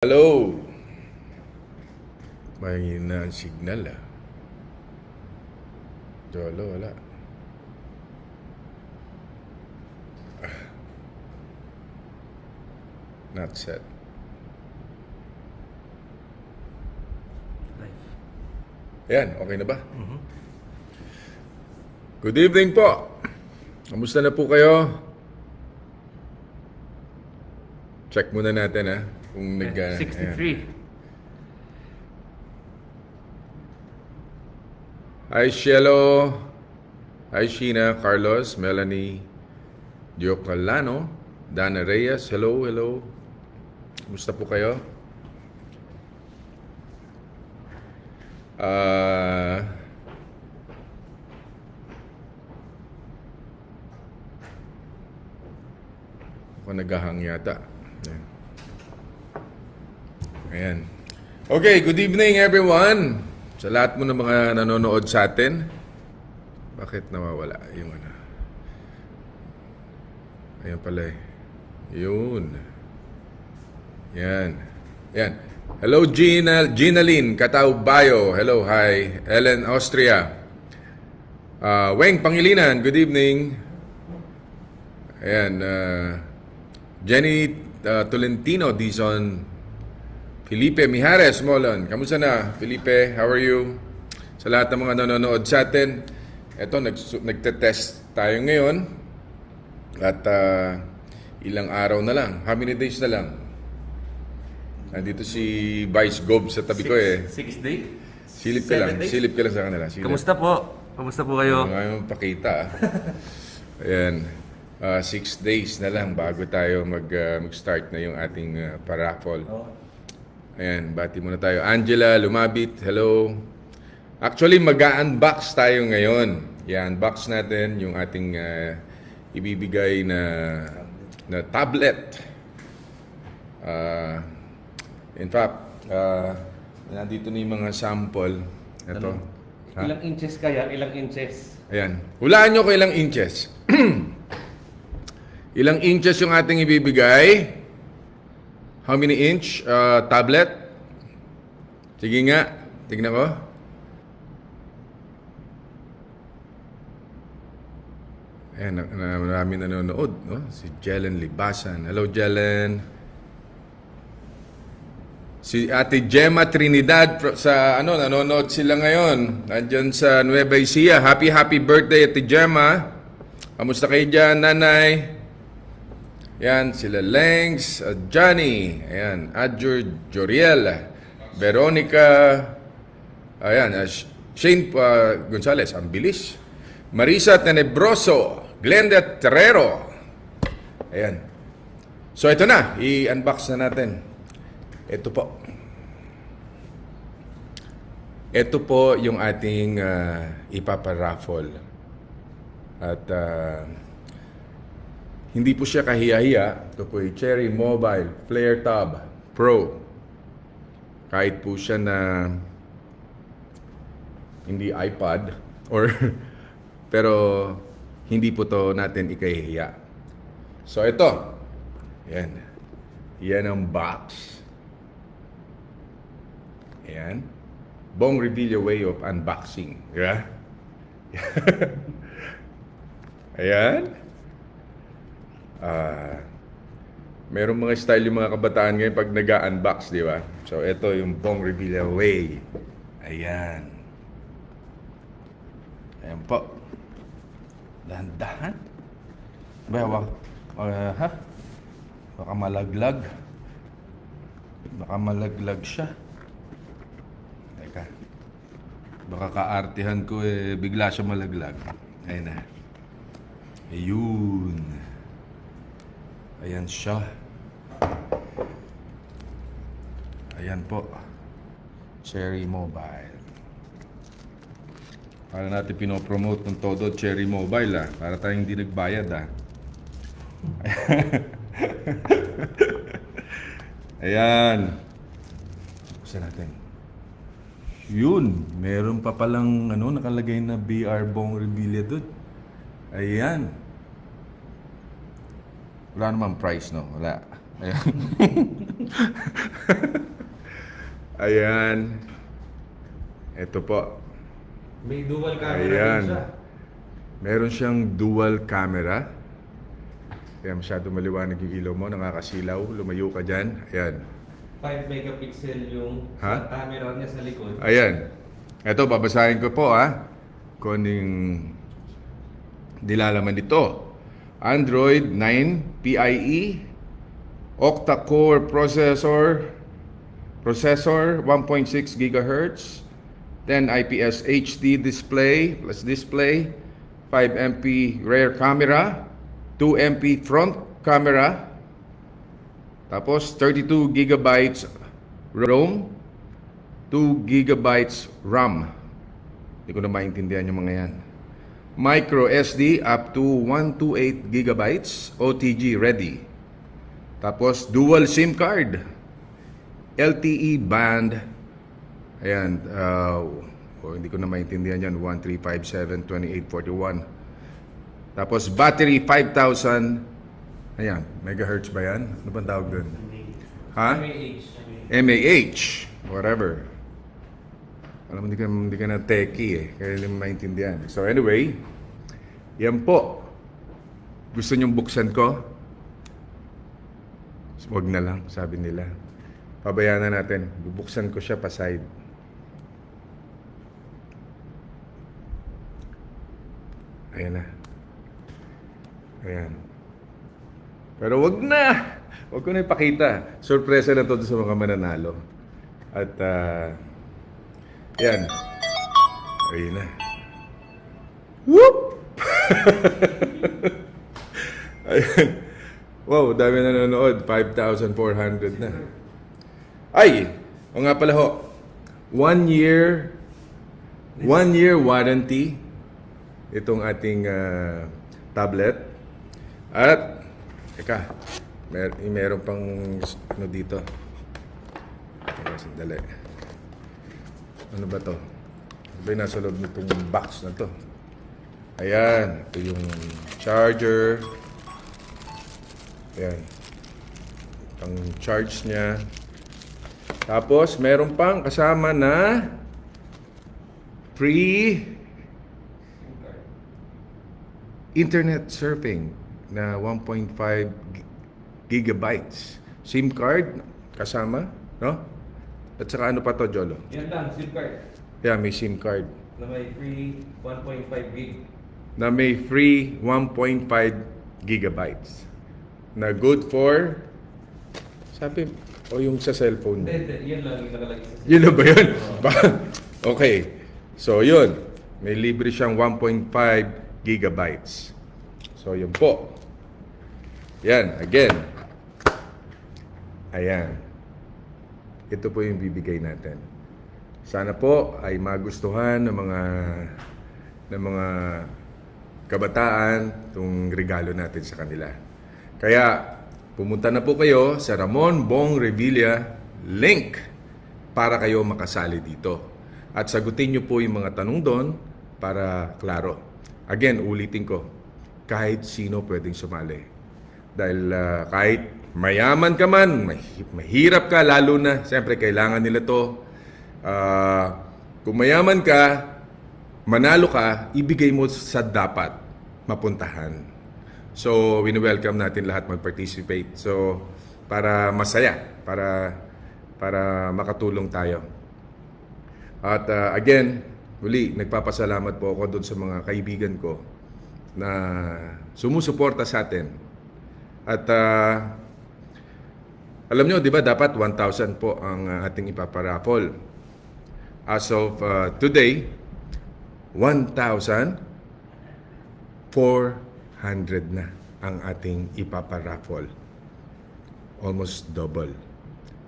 Hello! Mahingin na ang signal ah. Jolo, wala. Ah. Not set. Live. Ayan, okay na ba? Mm-hmm. Good evening po! Kamusta na po kayo? Check muna natin ah. Kung nag... Uh, 63. Hi, Shelo. Hi, Sheena, Carlos, Melanie, Diocalano, Dana Reyes. Hello, hello. Kumusta po kayo? Uh, ako naghahang yata. Ayan. Okay, good evening everyone. Sa lahat mo ng mga nanonood sa atin. Bakit nawawala yung ano? Ayan pala eh. Yun. Yan. Yan. Hello Gina, Gina Lynn, Cataubayo. Hello, hi. Ellen Austria. Uh, Weng Pangilinan, good evening. Ayan. Uh, Jenny uh, Tolentino Dizon Felipe Mijares Molon. Kamusta na, Felipe? How are you? Sa lahat ng mga nanonood sa atin, eto nag nagte-test tayo ngayon. At uh, ilang araw na lang. How many days na lang? Nandito si Vice Gob sa tabi six, ko eh. Six days? Silip ka Seven lang. Days? Silip ka lang sa kanila. Silip. Kamusta po? Kamusta po kayo? Ano nga pakita. Ah. Ayan. Uh, six days na lang bago tayo mag, uh, mag-start na yung ating uh, paraffle. Oh. Ayan, bati muna tayo. Angela Lumabit, hello. Actually, mag-unbox tayo ngayon. Yan, box natin yung ating uh, ibibigay na, na tablet. Uh, in fact, uh, nandito na yung mga sample. Ito. Ano? Ilang inches kaya? Ilang inches? Ayan. Hulaan nyo ko ilang inches. ilang inches yung ating ibibigay. How many inch uh, tablet? Sige nga, tignan ko. Ayan, na, na, marami nanonood. No? Si Jelen Libasan. Hello, Jelen. Si Ate Gemma Trinidad sa ano nanonood sila ngayon. Nandiyan sa Nueva Ecija. Happy happy birthday Ate Gemma. Kamusta kayo diyan, nanay? Yan, sila Langs, uh, Johnny, ayan, Adjur Joriel, Veronica, ayan, uh, Shane uh, Gonzalez, ang bilis. Marisa Tenebroso, Glenda Terrero. Ayan. So ito na, i-unbox na natin. Ito po. Ito po yung ating uh, ipaparaffle. At uh, hindi po siya kahiyahiya. Ito po yung Cherry Mobile Flare Tab Pro. Kahit po siya na hindi iPad or pero hindi po to natin ikahihiya. So ito. Yan. Yan ang box. Ayan. Bong reveal your way of unboxing. Yeah? Ayan uh, merong mga style yung mga kabataan ngayon pag nag-unbox, di ba? So, ito yung Bong Revilla Way. Ayan. Ayan po. Dahan-dahan. Bawa. Uh, ha? Baka malaglag. Baka malaglag siya. Teka. Baka kaartihan ko eh, bigla siya malaglag. Ayun na. Ayun. Ayan siya. Ayan po. Cherry Mobile. Para natin pinopromote ng todo Cherry Mobile ah. Para tayong hindi nagbayad ah. Ayan. Buksan natin. Yun. Meron pa palang ano, nakalagay na BR Bong Revilla doon. Ayan. Wala naman price, no? Wala. Ayan. Ayan. Ito po. May dual camera Ayan. siya. Meron siyang dual camera. Kaya masyado maliwanag yung ilaw mo, nakakasilaw, lumayo ka dyan. Ayan. 5 megapixel yung ha? camera niya sa likod. Ayan. Ito, babasahin ko po ha. Kuning nilalaman nito. Android 9 PIE octa-core processor processor 1.6 GHz 10 IPS HD display plus display 5 MP rear camera 2 MP front camera tapos 32 GB ROM 2 GB RAM hindi ko na maintindihan yung mga yan micro SD up to 128 gigabytes OTG ready. Tapos dual SIM card, LTE band. Ayan, uh, oh, hindi ko na maintindihan 'yan, 1357 2841. Tapos battery 5000. Ayan, megahertz ba 'yan? Ano bang tawag doon? Ha? MAH. MAH, whatever. Alam mo, hindi ka, hindi ka na techie eh. Kaya hindi mo maintindihan. So anyway, yan po. Gusto niyong buksan ko? Huwag na lang, sabi nila. Pabayaan na natin. Bubuksan ko siya pa side. Ayan na. Ayan. Pero wag na! Wag ko na ipakita. Sorpresa na to sa mga mananalo. At uh, yan. Ayun na. Whoop! Ayun. Wow, dami na nanonood. 5,400 na. Ay! O nga pala ho. One year, one year warranty itong ating uh, tablet. At, teka, mer meron pang ano dito. sandali ano ba to? Ano ba nasa loob nitong box na to? Ayan, ito yung charger. Ayan. Ang charge niya. Tapos, meron pang kasama na free internet surfing na 1.5 gigabytes SIM card kasama, no? At saka ano pa to, Jolo? Yan lang, SIM card. Yeah, may SIM card. Na may free 1.5 gig. Na may free 1.5 gigabytes. Na good for... Sabi, o yung sa cellphone. Hindi, hindi. Yun lang yung nakalagay sa cellphone. Yun ba yun? okay. So, yun. May libre siyang 1.5 gigabytes. So, yun po. Yan, again. Ayan ito po yung bibigay natin. Sana po ay magustuhan ng mga ng mga kabataan itong regalo natin sa kanila. Kaya pumunta na po kayo sa Ramon Bong Revilla link para kayo makasali dito. At sagutin niyo po yung mga tanong doon para klaro. Again, ulitin ko, kahit sino pwedeng sumali. Dahil uh, kahit mayaman ka man, mahirap ka, lalo na, siyempre, kailangan nila to. Uh, kung mayaman ka, manalo ka, ibigay mo sa dapat mapuntahan. So, wini-welcome natin lahat mag-participate. So, para masaya, para para makatulong tayo. At uh, again, muli nagpapasalamat po ako doon sa mga kaibigan ko na sumusuporta sa atin. At uh, alam nyo, di ba, dapat 1,000 po ang ah, ating ipaparaffle. As of uh, today, 1,400 na ang ating ipaparaffle. Almost double.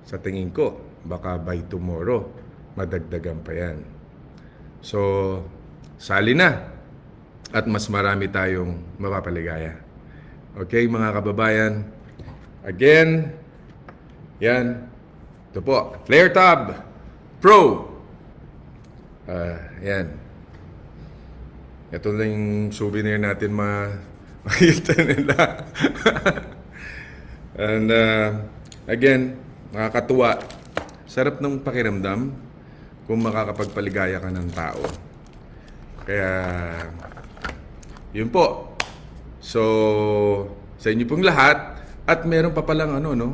Sa tingin ko, baka by tomorrow, madagdagan pa yan. So, sali na at mas marami tayong mapapaligaya. Okay mga kababayan, again, yan. Ito po. Flare Tab Pro. Uh, yan. Ito na yung souvenir natin ma makita nila. And uh, again, nakakatuwa. Sarap ng pakiramdam kung makakapagpaligaya ka ng tao. Kaya, yun po. So, sa inyo pong lahat, at meron pa palang ano, no?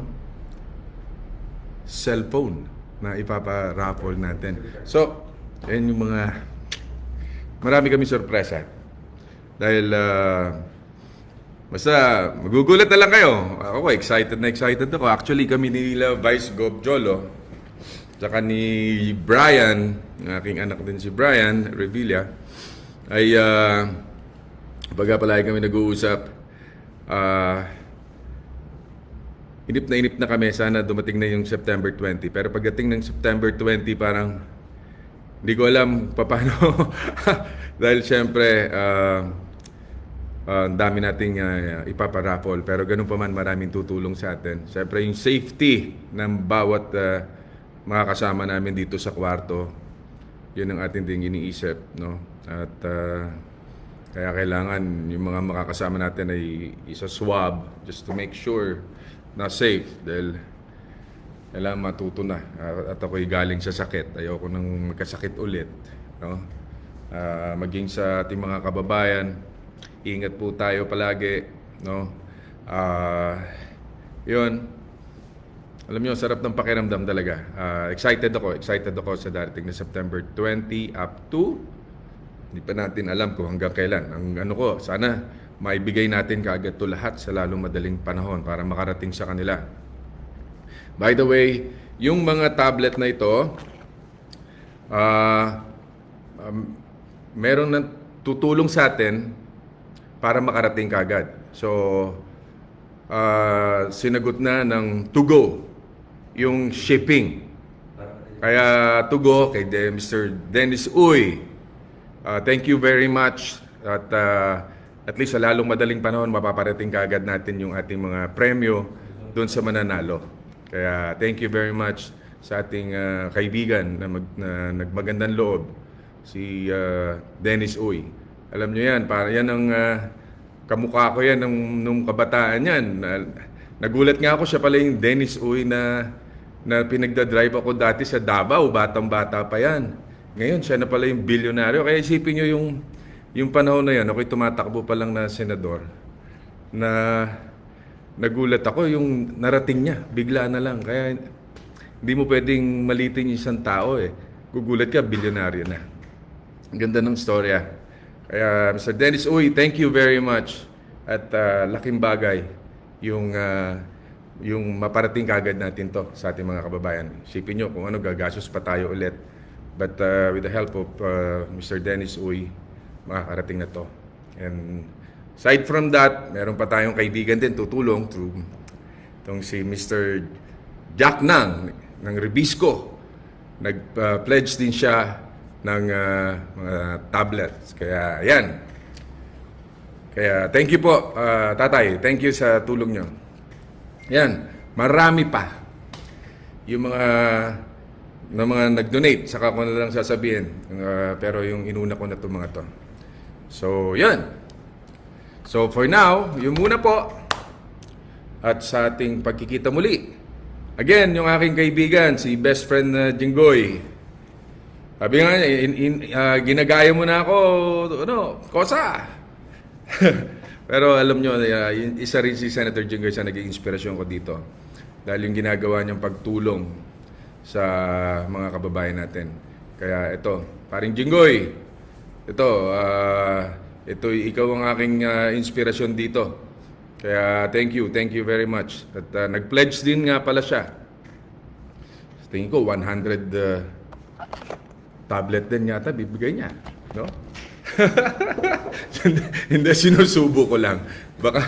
cellphone na ipapa ipaparaffle natin. So, ayan yung mga marami kami sorpresa. Dahil uh, basta magugulat na lang kayo. Ako excited na excited ako. Actually kami ni nila Vice Gob Jolo tsaka ni Brian, aking anak din si Brian Revilla ay uh, baga palagi kami nag-uusap uh, inip na inip na kami. Sana dumating na yung September 20. Pero pagdating ng September 20, parang hindi ko alam paano. Dahil syempre, uh, uh, dami nating uh, ipaparaffle. Pero ganun pa man, maraming tutulong sa atin. Syempre, yung safety ng bawat uh, mga kasama namin dito sa kwarto, yun ang ating ding iniisip. No? At uh, kaya kailangan yung mga makakasama natin ay isa swab just to make sure na safe dahil kailangan matuto na ah, at ako'y galing sa sakit ayoko nang magkasakit ulit no? Uh, maging sa ating mga kababayan ingat po tayo palagi no? Uh, yun alam niyo, sarap ng pakiramdam talaga. Uh, excited ako, excited ako sa darating na September 20 up to hindi pa natin alam kung hanggang kailan. Ang ano ko, sana maibigay natin kaagad to lahat sa lalong madaling panahon para makarating sa kanila. By the way, yung mga tablet na ito, uh, um, meron na tutulong sa atin para makarating kaagad. So, uh, sinagot na ng to go yung shipping. Kaya to go kay Mr. Dennis Uy. Uh, thank you very much at uh, at least sa lalong madaling panahon, mapaparating kaagad natin yung ating mga premyo doon sa mananalo. Kaya thank you very much sa ating uh, kaibigan na, mag, na nagmagandang loob, si uh, Dennis Uy. Alam nyo yan, para yan ang uh, kamukha ko yan ng, nung kabataan yan. Uh, nagulat nga ako siya pala yung Dennis Uy na, na pinagdadrive ako dati sa Davao, batang-bata pa yan. Ngayon siya na pala yung bilyonaryo. Kaya isipin nyo yung yung panahon na yun, ako'y tumatakbo pa lang na senador, na nagulat ako yung narating niya, bigla na lang. Kaya hindi mo pwedeng malitin yung isang tao eh. Gugulat ka, bilyonaryo na. Ganda ng storya. Kaya Mr. Dennis Uy, thank you very much. At uh, laking bagay yung, uh, yung maparating kagad natin to sa ating mga kababayan. Sipin nyo kung ano, gagasos pa tayo ulit. But uh, with the help of uh, Mr. Dennis Uy, makakarating na to. And aside from that, meron pa tayong kaibigan din tutulong through itong si Mr. Jack Nang ng Rebisco. Nag-pledge din siya ng uh, mga tablets. Kaya yan. Kaya thank you po, uh, tatay. Thank you sa tulong nyo. Yan. Marami pa. Yung mga na mga nag-donate, saka ko na lang sasabihin. Uh, pero yung inuna ko na itong mga to. So, yun. So, for now, yun muna po. At sa ating pagkikita muli. Again, yung aking kaibigan, si best friend na uh, Jinggoy. Sabi nga, in, in, uh, ginagaya mo na ako, ano, kosa. Pero alam nyo, uh, isa rin si Senator Jinggoy sa naging inspirasyon ko dito. Dahil yung ginagawa niyang pagtulong sa mga kababayan natin. Kaya ito, paring Jinggoy, ito, uh, ito ikaw ang aking uh, inspirasyon dito. Kaya thank you, thank you very much. At uh, nag-pledge din nga pala siya. Tingin ko 100 uh, tablet din yata bibigay niya, no? Hindi sinusubo ko lang. Baka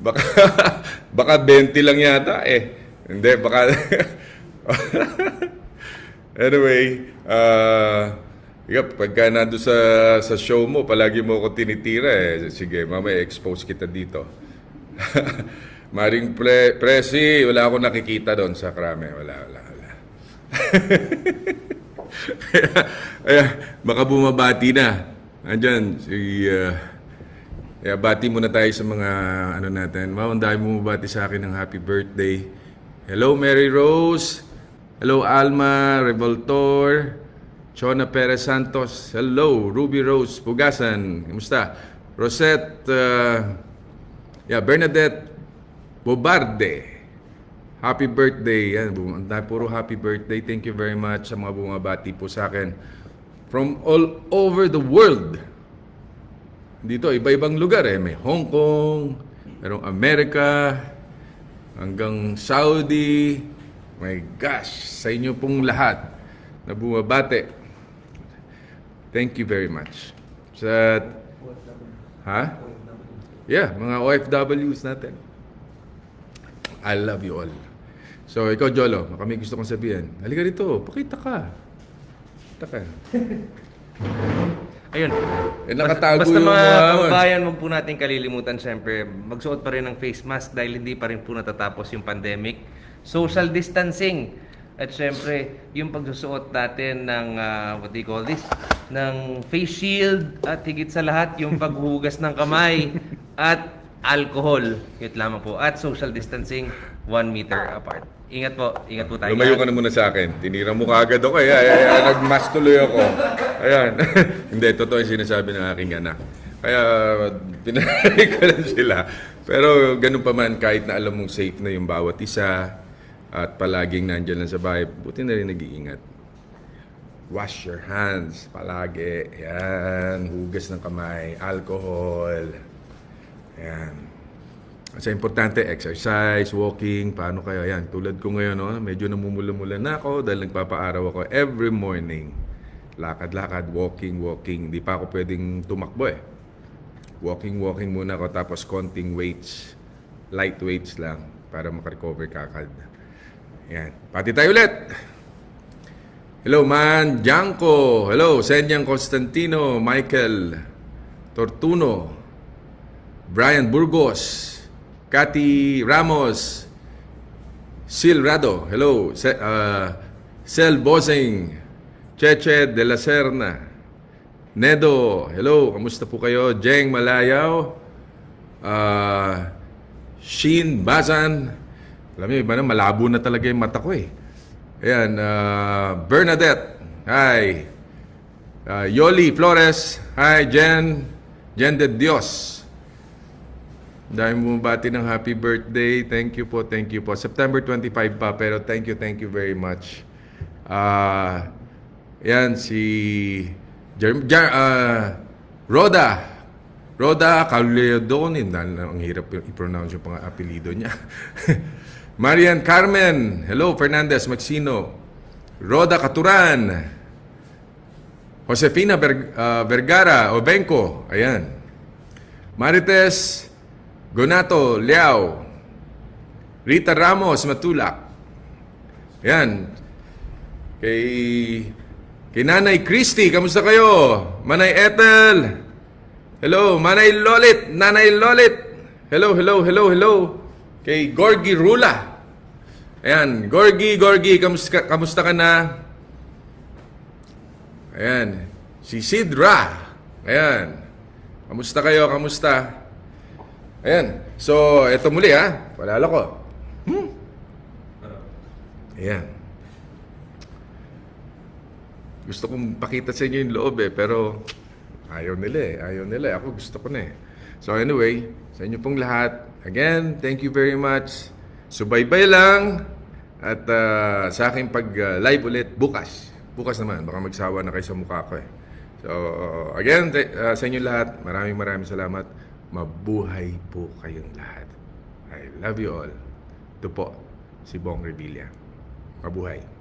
baka baka 20 lang yata eh. Hindi baka Anyway, uh, Yep, pagka nando sa, sa show mo, palagi mo ako tinitira eh. Sige, mamaya expose kita dito. Maring pre Presi, wala akong nakikita doon sa krame. Wala, wala, wala. kaya, baka bumabati na. Andiyan, si... Uh, kaya bati muna tayo sa mga ano natin. Wow, ang dami bumabati sa akin ng happy birthday. Hello, Mary Rose. Hello, Alma Revoltor. Chona Perez Santos, hello. Ruby Rose Pugasan, kumusta? Rosette, uh, yeah, Bernadette Bobarde, happy birthday. Yan, yeah, puro happy birthday. Thank you very much sa mga bumabati po sa akin. From all over the world. Dito, iba-ibang lugar eh. May Hong Kong, merong Amerika, hanggang Saudi. My gosh, sa inyo pong lahat na bumabate Thank you very much. Sa... Ha? Yeah, mga OFWs natin. I love you all. So, ikaw, Jolo, kami gusto kong sabihin. Halika dito, pakita ka. Pakita ka. Ayun. Eh, nakatago Basta yung mga ano. kabayan, huwag po natin kalilimutan syempre, magsuot pa rin ng face mask dahil hindi pa rin po natatapos yung pandemic. Social distancing. At syempre, yung pagsusuot natin ng, uh, what do you call this? ng face shield at higit sa lahat yung paghugas ng kamay at alcohol. Yun lamang po. At social distancing, 1 meter apart. Ingat po. Ingat po tayo. Lumayo ka na muna sa akin. Tinira mo kaagad ako eh. Ay, ay, ay, nagmas tuloy ako. Ayan. Hindi, totoo yung sinasabi ng aking anak. Kaya pinaray ko lang sila. Pero ganun pa man, kahit na alam mong safe na yung bawat isa at palaging nandiyan lang sa bahay, buti na rin nag-iingat wash your hands palagi. Yan, hugas ng kamay, alcohol. Yan. Sa importante, exercise, walking, paano kayo? Yan, tulad ko ngayon, no, medyo namumula-mula na ako dahil nagpapaaraw ako every morning. Lakad-lakad, walking, walking. Hindi pa ako pwedeng tumakbo eh. Walking, walking muna ako tapos konting weights. Light weights lang para makarecover kakad. Yan. Pati tayo ulit! Hello, man. Janko. Hello, Senyang Constantino. Michael Tortuno. Brian Burgos. Kati Ramos. Sil Rado. Hello. Se uh, Sel Bosing. Cheche de la Serna. Nedo. Hello. Kamusta po kayo? Jeng Malayaw. Uh, Shin Bazan. Alam niyo, iba na malabo na talaga yung mata ko eh. Ayan, uh, Bernadette. Hi. Uh, Yoli Flores. Hi, Jen. Jen de Dios. Dahil bumabati ng happy birthday. Thank you po, thank you po. September 25 pa, pero thank you, thank you very much. Uh, yan, si Jer- Jer- uh, Roda. Roda Caledonin. Ang hirap ipronounce yung pang apelido niya. Marian Carmen. Hello, Fernandez Maxino. Roda Katuran. Josefina Ver, uh, Vergara Obenco. Ayan. Marites Gonato Liao. Rita Ramos Matulak. Ayan. Kay, kay Nanay Christy. Kamusta kayo? Manay Ethel. Hello, Manay Lolit. Nanay Lolit. Hello, hello, hello, hello kay Gorgi Rula. Ayan, Gorgi, Gorgi, kamusta, kamusta ka na? Ayan, si Sidra. Ayan, kamusta kayo, kamusta? Ayan, so eto muli ha, palala ko. Hmm. Ayan. Gusto kong pakita sa inyo yung loob eh, pero ayaw nila eh, ayaw nila eh. Ako gusto ko na eh. So anyway, sa inyo pong lahat. Again, thank you very much. Subaybay lang at uh, sa aking pag-live ah, ulit bukas. Bukas naman, baka magsawa na kayo sa mukha ko eh. So, again, uh, sa inyo lahat, maraming maraming salamat. Mabuhay po kayong lahat. I love you all. Ito po, si Bong Revilla. Mabuhay.